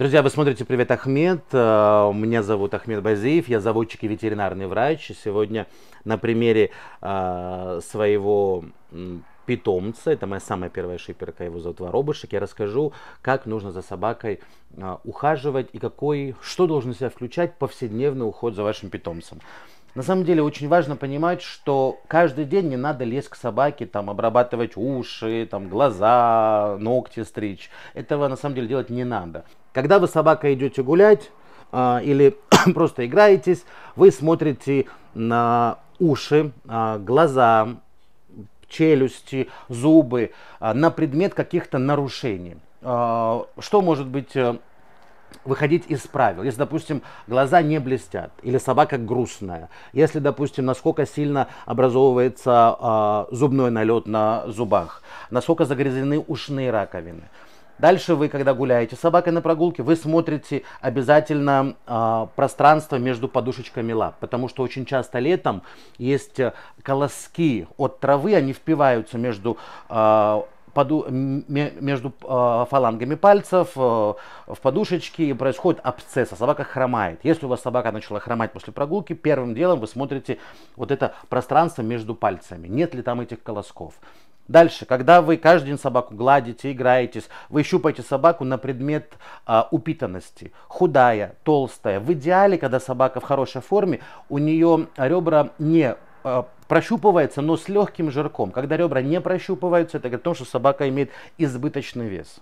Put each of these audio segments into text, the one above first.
Друзья, вы смотрите «Привет, Ахмед». Э, меня зовут Ахмед Базиев, я заводчик и ветеринарный врач. Сегодня на примере э, своего питомца, это моя самая первая шиперка, его зовут Воробышек, я расскажу, как нужно за собакой э, ухаживать и какой, что должен себя включать повседневный уход за вашим питомцем. На самом деле очень важно понимать, что каждый день не надо лезть к собаке, там, обрабатывать уши, там, глаза, ногти стричь. Этого на самом деле делать не надо. Когда вы собака идете гулять э, или просто играетесь, вы смотрите на уши, э, глаза, челюсти, зубы, э, на предмет каких-то нарушений. Э, что может быть э, выходить из правил. Если, допустим, глаза не блестят, или собака грустная, если, допустим, насколько сильно образовывается э, зубной налет на зубах, насколько загрязнены ушные раковины. Дальше вы, когда гуляете с собакой на прогулке, вы смотрите обязательно э, пространство между подушечками лап, потому что очень часто летом есть э, колоски от травы, они впиваются между э, поду, между э, фалангами пальцев, э, в подушечке и происходит абсцесс, а собака хромает. Если у вас собака начала хромать после прогулки, первым делом вы смотрите вот это пространство между пальцами, нет ли там этих колосков. Дальше, когда вы каждый день собаку гладите, играетесь, вы щупаете собаку на предмет а, упитанности. Худая, толстая. В идеале, когда собака в хорошей форме, у нее ребра не а, прощупываются, но с легким жирком. Когда ребра не прощупываются, это говорит о том, что собака имеет избыточный вес.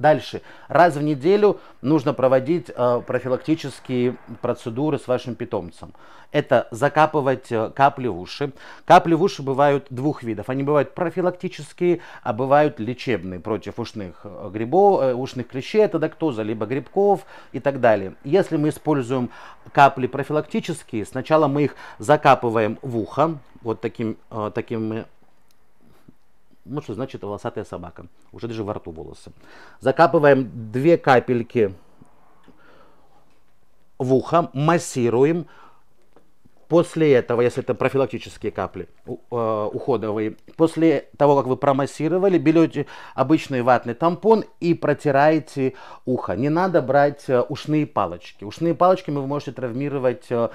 Дальше. Раз в неделю нужно проводить э, профилактические процедуры с вашим питомцем. Это закапывать э, капли в уши. Капли в уши бывают двух видов. Они бывают профилактические, а бывают лечебные против ушных э, грибов, э, ушных клещей, это доктоза, либо грибков и так далее. Если мы используем капли профилактические, сначала мы их закапываем в ухо, вот таким, э, таким э, вот ну, что значит волосатая собака. Уже даже во рту волосы. Закапываем две капельки в ухо, массируем. После этого, если это профилактические капли э, уходовые, после того, как вы промассировали, берете обычный ватный тампон и протираете ухо. Не надо брать э, ушные палочки. Ушные палочки вы можете травмировать э,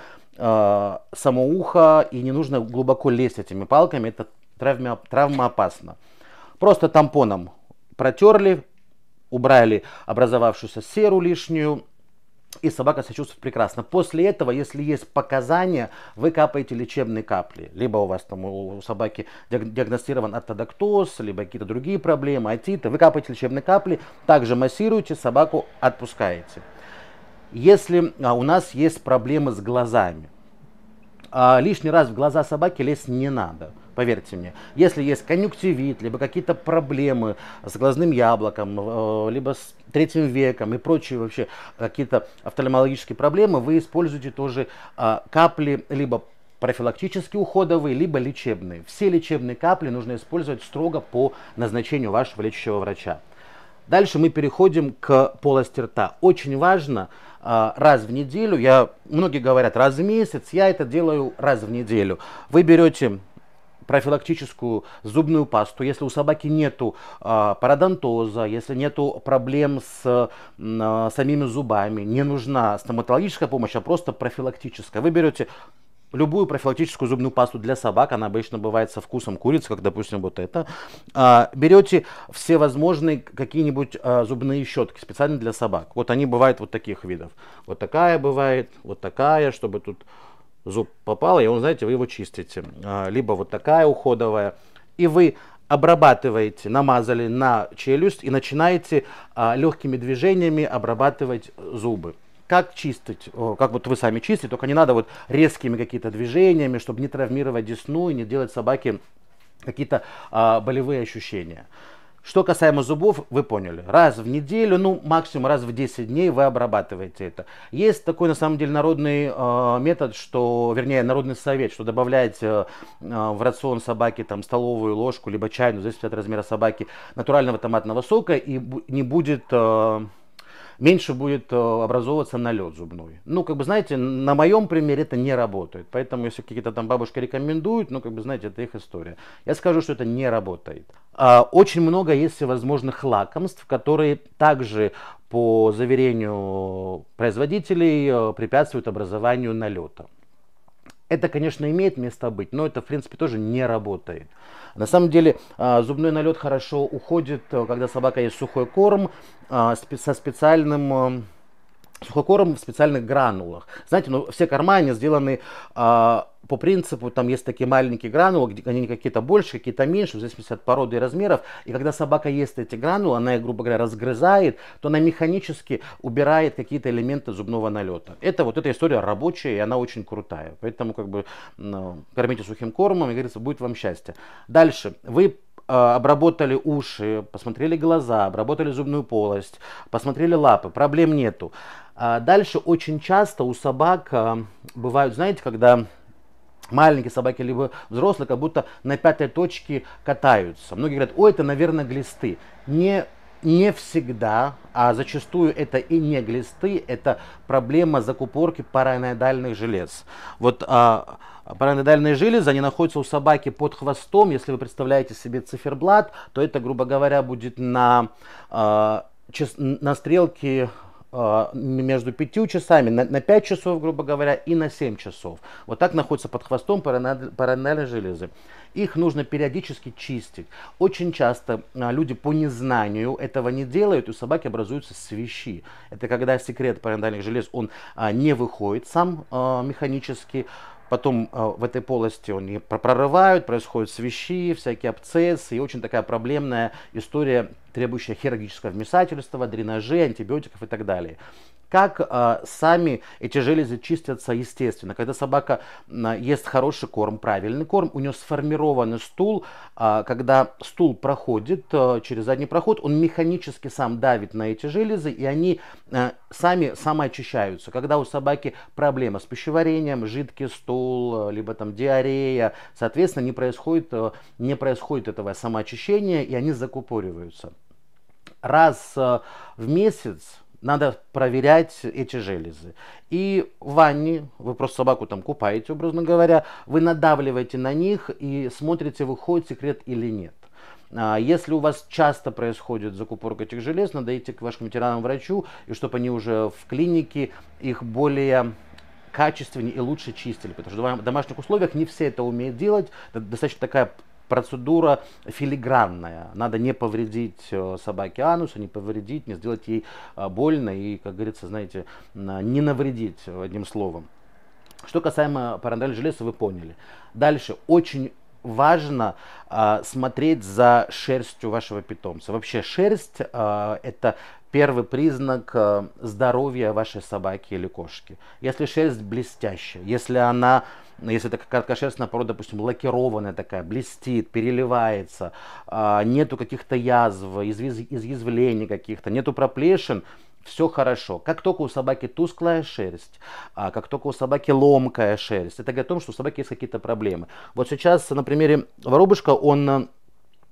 само ухо, и не нужно глубоко лезть этими палками. Это травма, травма опасна. Просто тампоном протерли, убрали образовавшуюся серу лишнюю, и собака себя чувствует прекрасно. После этого, если есть показания, вы капаете лечебные капли. Либо у вас там у собаки диагностирован ортодоктоз, либо какие-то другие проблемы, атиты. Вы капаете лечебные капли, также массируете, собаку отпускаете. Если а, у нас есть проблемы с глазами, а, лишний раз в глаза собаки лезть не надо – поверьте мне. Если есть конъюнктивит, либо какие-то проблемы с глазным яблоком, э, либо с третьим веком и прочие вообще какие-то офтальмологические проблемы, вы используете тоже а, капли либо профилактические уходовые, либо лечебные. Все лечебные капли нужно использовать строго по назначению вашего лечащего врача. Дальше мы переходим к полости рта. Очень важно а, раз в неделю, я, многие говорят раз в месяц, я это делаю раз в неделю. Вы берете профилактическую зубную пасту, если у собаки нету э, пародонтоза, если нету проблем с э, самими зубами, не нужна стоматологическая помощь, а просто профилактическая. Вы берете любую профилактическую зубную пасту для собак, она обычно бывает со вкусом курицы, как, допустим, вот это. А, берете все возможные какие-нибудь зубные щетки специально для собак. Вот они бывают вот таких видов. Вот такая бывает, вот такая, чтобы тут зуб попал, и он, знаете, вы его чистите. А, либо вот такая уходовая. И вы обрабатываете, намазали на челюсть и начинаете а, легкими движениями обрабатывать зубы. Как чистить? Как вот вы сами чистите, только не надо вот резкими какие-то движениями, чтобы не травмировать десну и не делать собаке какие-то а, болевые ощущения. Что касаемо зубов, вы поняли. Раз в неделю, ну максимум раз в 10 дней вы обрабатываете это. Есть такой на самом деле народный э, метод, что, вернее, народный совет, что добавляете э, э, в рацион собаки там столовую ложку, либо чайную, в зависимости от размера собаки, натурального томатного сока, и не будет... Э, меньше будет э, образовываться налет зубной. Ну, как бы, знаете, на моем примере это не работает. Поэтому, если какие-то там бабушки рекомендуют, ну, как бы, знаете, это их история. Я скажу, что это не работает. А, очень много есть всевозможных лакомств, которые также по заверению производителей э, препятствуют образованию налета. Это, конечно, имеет место быть, но это, в принципе, тоже не работает. На самом деле а, зубной налет хорошо уходит, э, когда собака есть сухой корм а, со специальным э, сухокорм в специальных гранулах. Знаете, ну все корма, они сделаны а, по принципу, там есть такие маленькие гранулы, где они какие-то больше, какие-то меньше, в зависимости от породы и размеров. И когда собака ест эти гранулы, она их, грубо говоря, разгрызает, то она механически убирает какие-то элементы зубного налета. Это вот эта история рабочая, и она очень крутая. Поэтому как бы ну, кормите сухим кормом, и говорится, будет вам счастье. Дальше. Вы э, обработали уши, посмотрели глаза, обработали зубную полость, посмотрели лапы, проблем нету. А дальше очень часто у собак э, бывают, знаете, когда маленькие собаки, либо взрослые, как будто на пятой точке катаются. Многие говорят, ой, это, наверное, глисты. Не не всегда, а зачастую это и не глисты, это проблема закупорки параноидальных желез. Вот а, параноидальные железы, они находятся у собаки под хвостом. Если вы представляете себе циферблат, то это, грубо говоря, будет на, а, на стрелке а, между пятью часами, на, на 5 часов, грубо говоря, и на 7 часов. Вот так находится под хвостом паранальные железы. Их нужно периодически чистить. Очень часто а, люди по незнанию этого не делают, и у собаки образуются свищи. Это когда секрет паранальных желез, он а, не выходит сам механически, потом э, в этой полости они прорывают, происходят свищи, всякие абцессы, и очень такая проблемная история, требующая хирургического вмешательства, дренажей, антибиотиков и так далее. Как э, сами эти железы чистятся естественно? Когда собака э, ест хороший корм, правильный корм, у нее сформированный стул, э, когда стул проходит э, через задний проход, он механически сам давит на эти железы, и они э, сами самоочищаются. Когда у собаки проблема с пищеварением, жидкий стул, э, либо там диарея, соответственно, не происходит, э, не происходит этого самоочищения, и они закупориваются. Раз э, в месяц надо проверять эти железы. И в ванне, вы просто собаку там купаете, образно говоря, вы надавливаете на них и смотрите, выходит секрет или нет. А, если у вас часто происходит закупорка этих желез, надо идти к вашему ветеранам-врачу, и чтобы они уже в клинике их более качественнее и лучше чистили, потому что в домашних условиях не все это умеют делать. Это достаточно такая процедура филигранная. Надо не повредить э, собаке анус, а не повредить, не сделать ей э, больно и, как говорится, знаете, не навредить э, одним словом. Что касаемо парандаль железа, вы поняли. Дальше очень важно э, смотреть за шерстью вашего питомца. Вообще шерсть э, это первый признак а, здоровья вашей собаки или кошки. Если шерсть блестящая, если она ну, если это короткошерстная порода, допустим, лакированная такая, блестит, переливается, а, нету каких-то язв, изъязвлений каких-то, нету проплешин, все хорошо. Как только у собаки тусклая шерсть, а как только у собаки ломкая шерсть, это говорит о том, что у собаки есть какие-то проблемы. Вот сейчас на примере воробушка он э,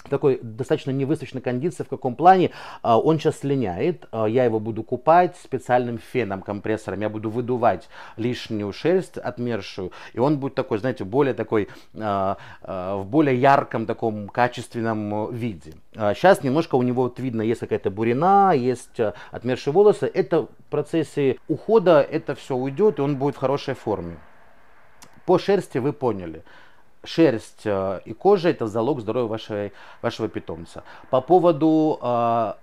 такой достаточно невысочной кондиции, в каком плане а, он сейчас линяет, а, я его буду купать специальным феном, компрессором, я буду выдувать лишнюю шерсть отмершую, и он будет такой, знаете, более такой, а, в более ярком таком качественном виде. Сейчас немножко у него вот видно, есть какая-то бурина, есть отмершие волосы, это в процессе ухода это все уйдет, и он будет в хорошей форме. По шерсти вы поняли шерсть э, и кожа – это залог здоровья вашей, вашего питомца. По поводу э,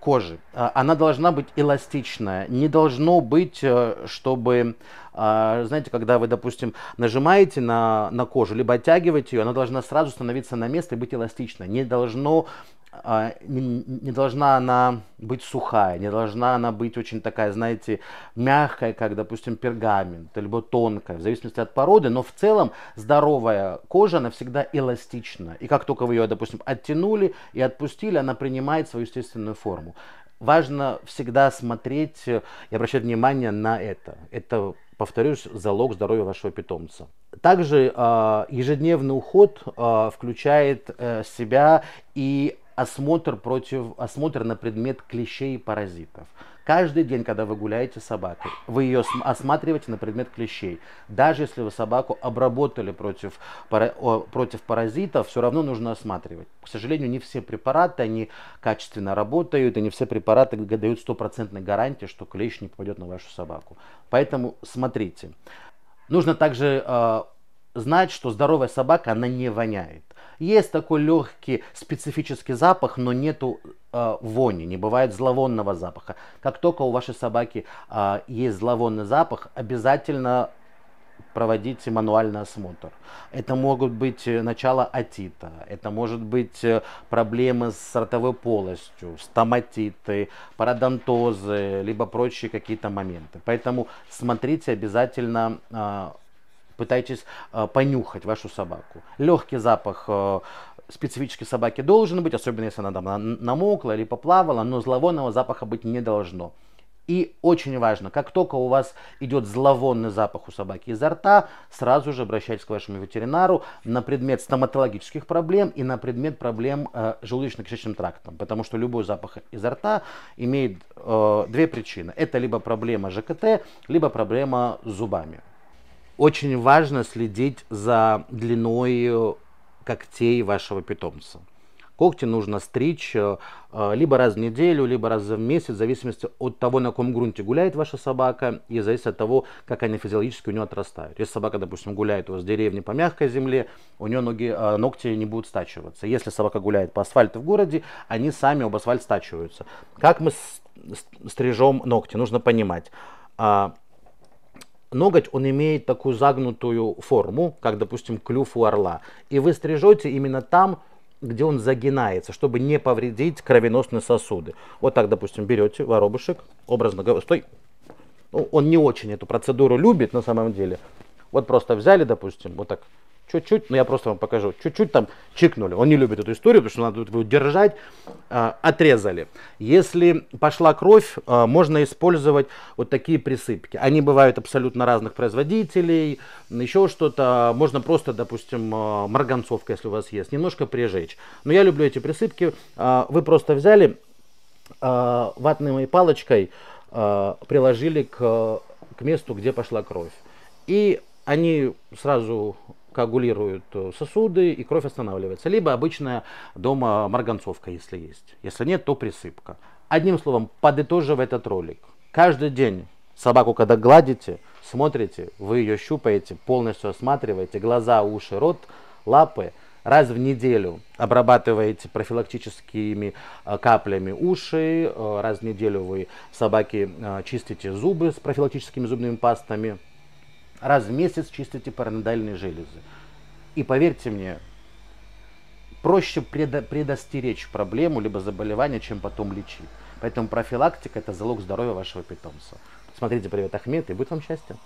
кожи. Э, она должна быть эластичная. Не должно быть, чтобы, знаете, когда вы, допустим, нажимаете на, на кожу, либо оттягиваете ее, она должна сразу становиться на место и быть эластичной. Не должно а, не, не должна она быть сухая, не должна она быть очень такая, знаете, мягкая, как, допустим, пергамент, либо тонкая, в зависимости от породы, но в целом здоровая кожа, она всегда эластична. И как только вы ее, допустим, оттянули и отпустили, она принимает свою естественную форму. Важно всегда смотреть э, и обращать внимание на это. Это повторюсь, залог здоровья вашего питомца. Также э, ежедневный уход э, включает э, себя и осмотр, против, осмотр на предмет клещей и паразитов. Каждый день, когда вы гуляете с собакой, вы ее осматриваете на предмет клещей. Даже если вы собаку обработали против, против паразитов, все равно нужно осматривать. К сожалению, не все препараты, они качественно работают, и не все препараты дают стопроцентной гарантии, что клещ не попадет на вашу собаку. Поэтому смотрите. Нужно также э, знать, что здоровая собака, она не воняет. Есть такой легкий специфический запах, но нету э, вони, не бывает зловонного запаха. Как только у вашей собаки э, есть зловонный запах, обязательно проводите мануальный осмотр. Это могут быть э, начало атита, это может быть э, проблемы с ротовой полостью, стоматиты, пародонтозы, либо прочие какие-то моменты. Поэтому смотрите обязательно э, пытаетесь э, понюхать вашу собаку. Легкий запах э, специфически собаки должен быть, особенно если она там намокла или поплавала, но зловонного запаха быть не должно. И очень важно, как только у вас идет зловонный запах у собаки изо рта, сразу же обращайтесь к вашему ветеринару на предмет стоматологических проблем и на предмет проблем э, желудочно-кишечным трактом. Потому что любой запах изо рта имеет э, две причины. Это либо проблема ЖКТ, либо проблема с зубами очень важно следить за длиной э, когтей вашего питомца. Когти нужно стричь э, э, либо раз в неделю, либо раз в месяц, в зависимости от того, на каком грунте гуляет ваша собака, и зависит от того, как они физиологически у нее отрастают. Если собака, допустим, гуляет у вас в деревне по мягкой земле, у нее ноги, ногти не будут стачиваться. Если собака гуляет по асфальту в городе, они сами об асфальт стачиваются. Как мы стрижем ногти, нужно понимать а, ноготь, он имеет такую загнутую форму, как, допустим, клюв у орла. И вы стрижете именно там, где он загинается, чтобы не повредить кровеносные сосуды. Вот так, допустим, берете воробушек, образно говоря, стой. Ну, он не очень эту процедуру любит на самом деле. Вот просто взяли, допустим, вот так чуть-чуть, но ну, я просто вам покажу, чуть-чуть там чикнули. Он не любит эту историю, потому что надо его держать. А, отрезали. Если пошла кровь, а, можно использовать вот такие присыпки. Они бывают абсолютно разных производителей, еще что-то. Можно просто, допустим, а, марганцовка, если у вас есть, немножко прижечь. Но я люблю эти присыпки. вы просто взяли э, ватной палочкой, приложили к, к месту, где пошла кровь. И они сразу коагулируют э, сосуды и кровь останавливается. Либо обычная дома марганцовка, если есть. Если нет, то присыпка. Одним словом, подытожив этот ролик, каждый день собаку, когда гладите, смотрите, вы ее щупаете, полностью осматриваете, глаза, уши, рот, лапы, раз в неделю обрабатываете профилактическими э, каплями уши, э, раз в неделю вы собаке чистите зубы с профилактическими зубными пастами, раз в месяц чистите паранодальные железы. И поверьте мне, проще предо предостеречь проблему либо заболевание, чем потом лечить. Поэтому профилактика – это залог здоровья вашего питомца. Смотрите «Привет, Ахмед» и будет вам счастье.